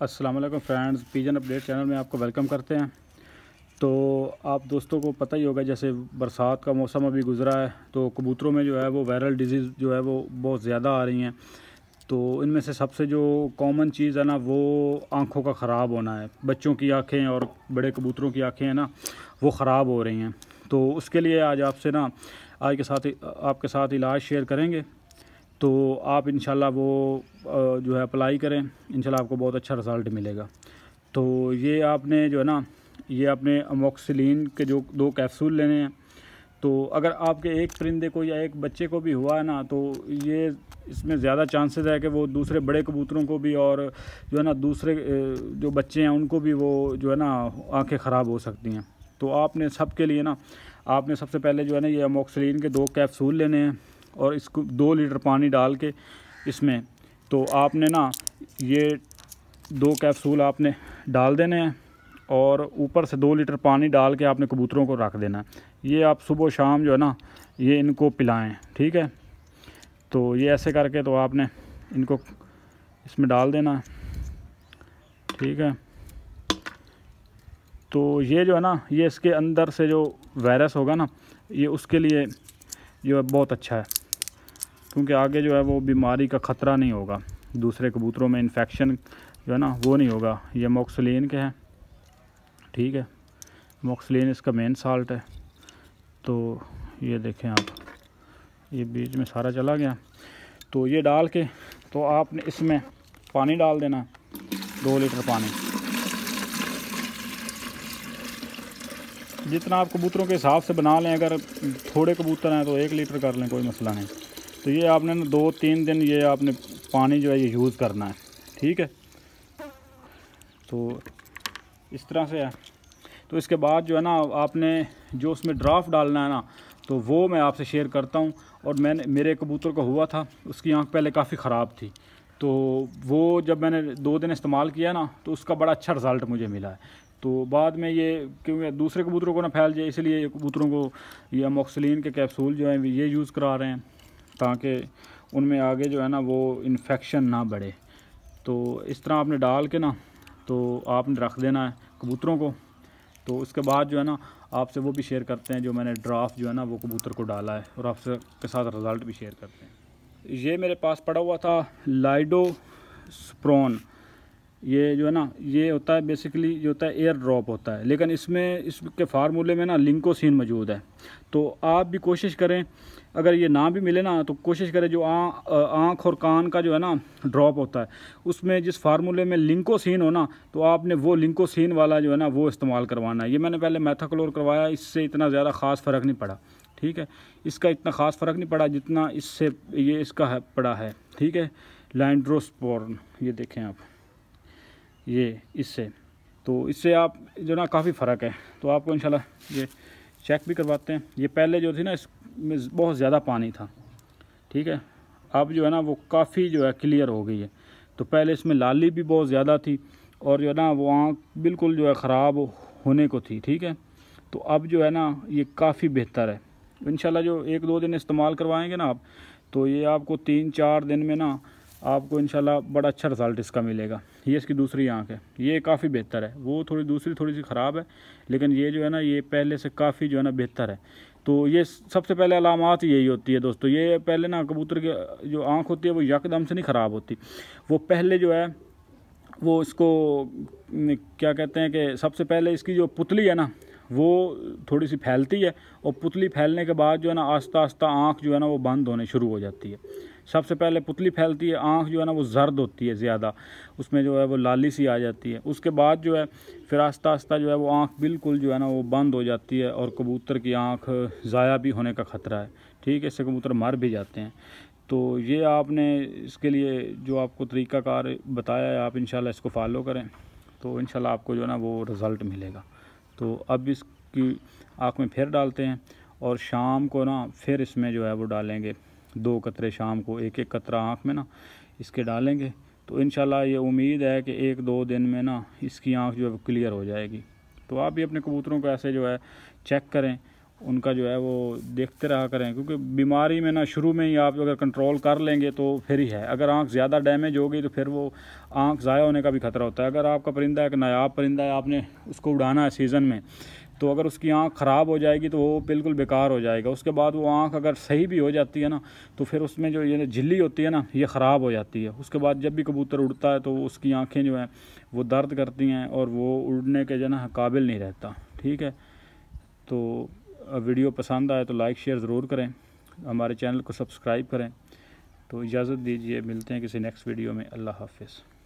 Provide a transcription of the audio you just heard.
वालेकुम friends pigeon update channel में आपको वेलकम करते हैं तो आप दोस्तों को पता ही होगा जैसे बरसात का मौसम अभी गुज़रा है तो कबूतरों में जो है वो वायरल डिजीज़ जो है वो बहुत ज़्यादा आ रही हैं तो इनमें से सबसे जो कॉमन चीज़ है ना वो आँखों का ख़राब होना है बच्चों की आँखें और बड़े कबूतरों की आँखें हैं ना वो ख़राब हो रही हैं तो उसके लिए आज आपसे ना आज के साथ आपके साथ इलाज शेयर करेंगे तो आप इन वो जो है अप्लाई करें इन आपको बहुत अच्छा रिज़ल्ट मिलेगा तो ये आपने जो है ना ये आपने अमोक्सिलीन के जो दो कैप्सूल लेने हैं तो अगर आपके एक परिंदे को या एक बच्चे को भी हुआ है ना तो ये इसमें ज़्यादा चांसेस है कि वो दूसरे बड़े कबूतरों को भी और जो है ना दूसरे जो बच्चे हैं उनको भी वो जो है ना आंखें ख़राब हो सकती हैं तो आपने सब के लिए ना आपने सबसे पहले जो है ना ये अमोक्सिलीन के दो कैप्सूल लेने हैं और इसको दो लीटर पानी डाल के इसमें तो आपने ना ये दो कैप्सूल आपने डाल देने हैं और ऊपर से दो लीटर पानी डाल के आपने कबूतरों को रख देना है ये आप सुबह शाम जो है ना ये इनको पिलाएं ठीक है तो ये ऐसे करके तो आपने इनको इसमें डाल देना है ठीक है तो ये जो है ना ये इसके अंदर से जो वायरस होगा ना ये उसके लिए जो बहुत अच्छा है क्योंकि आगे जो है वो बीमारी का ख़तरा नहीं होगा दूसरे कबूतरों में इन्फेक्शन जो है ना वो नहीं होगा ये मोक्सलिन के हैं ठीक है मोक्सलिन इसका मेन साल्ट है तो ये देखें आप ये बीज में सारा चला गया तो ये डाल के तो आपने इसमें पानी डाल देना दो लीटर पानी जितना आप कबूतरों के हिसाब से बना लें अगर थोड़े कबूतर हैं तो एक लीटर कर लें कोई मसला नहीं तो ये आपने ना दो तीन दिन ये आपने पानी जो है ये यूज़ करना है ठीक है तो इस तरह से है तो इसके बाद जो है ना आपने जो उसमें ड्राफ्ट डालना है ना तो वो मैं आपसे शेयर करता हूँ और मैंने मेरे कबूतर को हुआ था उसकी आँख पहले काफ़ी ख़राब थी तो वो जब मैंने दो दिन इस्तेमाल किया ना तो उसका बड़ा अच्छा रिज़ल्ट मुझे मिला है तो बाद में ये क्योंकि दूसरे कबूतरों को ना फैल जाए इसलिए कबूतरों को ये मोक्सलिन के कैप्सूल जो हैं ये यूज़ करा रहे हैं ताकि उनमें आगे जो है ना वो इन्फेक्शन ना बढ़े तो इस तरह आपने डाल के ना तो आपने रख देना है कबूतरों को तो उसके बाद जो है ना आपसे वो भी शेयर करते हैं जो मैंने ड्राफ्ट जो है ना वो कबूतर को डाला है और आपसे के साथ रिज़ल्ट भी शेयर करते हैं ये मेरे पास पड़ा हुआ था लाइडो स्प्रोन ये जो है ना ये होता है बेसिकली जो होता है एयर ड्रॉप होता है लेकिन इसमें इसके फार्मूले में ना लिंकोसिन मौजूद है तो आप भी कोशिश करें अगर ये ना भी मिले ना तो कोशिश करें जो आँख और कान का जो है ना ड्रॉप होता है उसमें जिस फार्मूले में लिंकोसिन हो ना तो आपने वो लिंकोसिन वाला जो है ना वो इस्तेमाल करवाना है ये मैंने पहले मैथाक्लोर करवाया इससे इतना ज़्यादा ख़ास फ़र्क नहीं पड़ा ठीक है इसका इतना ख़ास फ़र्क नहीं पड़ा जितना इससे ये इसका पड़ा है ठीक है लैंड्रोसपोर्न ये देखें आप ये इससे तो इससे आप जो ना काफ़ी फ़र्क है तो आपको इंशाल्लाह ये चेक भी करवाते हैं ये पहले जो थी ना इसमें बहुत ज़्यादा पानी था ठीक है अब जो है ना वो काफ़ी जो है क्लियर हो गई है तो पहले इसमें लाली भी बहुत ज़्यादा थी और जो है ना वो आँख बिल्कुल जो है ख़राब होने को थी ठीक है तो अब जो है ना ये काफ़ी बेहतर है इन जो एक दो दिन इस्तेमाल करवाएँगे ना आप तो ये आपको तीन चार दिन में ना आपको इंशाल्लाह बड़ा अच्छा रिजल्ट इसका मिलेगा ये इसकी दूसरी आँख है ये काफ़ी बेहतर है वो थोड़ी दूसरी थोड़ी सी ख़राब है लेकिन ये जो है ना ये पहले से काफ़ी जो है ना बेहतर है तो ये सबसे पहले अलामत यही होती है दोस्तों ये पहले ना कबूतर की जो आँख होती है वो यकदम से नहीं ख़राब होती वो पहले जो है वो इसको क्या कहते हैं कि सबसे पहले इसकी जो पुतली है ना वो थोड़ी सी फैलती है और पुतली फैलने के बाद जो है ना आस्ता आस्ता आँख जो है ना वो बंद होने शुरू हो जाती है सबसे पहले पुतली फैलती है आँख जो है ना वो जर्द होती है ज़्यादा उसमें जो है वो लाली सी आ जाती है उसके बाद जो है फिर आस्ता आस्ता जो है वो आँख बिल्कुल जो है ना वो बंद हो जाती है और कबूतर की आँख ज़ाया भी होने का ख़तरा है ठीक है इससे कबूतर मर भी जाते हैं तो ये आपने इसके लिए जो आपको तरीक़ाकार बताया है आप इन इसको फॉलो करें तो इन आपको जो है ना वो रिज़ल्ट मिलेगा तो अब इसकी आँख में फिर डालते हैं और शाम को ना फिर इसमें जो है वो डालेंगे दो कतरे शाम को एक एक कतरा आँख में ना इसके डालेंगे तो इन ये उम्मीद है कि एक दो दिन में ना इसकी आँख जो है क्लियर हो जाएगी तो आप भी अपने कबूतरों को ऐसे जो है चेक करें उनका जो है वो देखते रहा करें क्योंकि बीमारी में ना शुरू में ही आप अगर कंट्रोल कर लेंगे तो फिर ही है अगर आँख ज़्यादा डैमेज हो गई तो फिर वो आँख ज़ाया होने का भी खतरा होता है अगर आपका परिंदा एक नायाब परिंदा है आपने उसको उड़ाना है सीज़न में तो अगर उसकी आँख ख़राब हो जाएगी तो वो बिल्कुल बेकार हो जाएगा उसके बाद वो आँख अगर सही भी हो जाती है ना तो फिर उसमें जो ये झिल्ली होती है ना ये ख़राब हो जाती है उसके बाद जब भी कबूतर उड़ता है तो उसकी आँखें जो हैं वो दर्द करती हैं और वो उड़ने के जो ना काबिल नहीं रहता ठीक है तो वीडियो पसंद आए तो लाइक शेयर ज़रूर करें हमारे चैनल को सब्सक्राइब करें तो इजाज़त दीजिए मिलते हैं किसी नेक्स्ट वीडियो में अल्लाह हाफिज़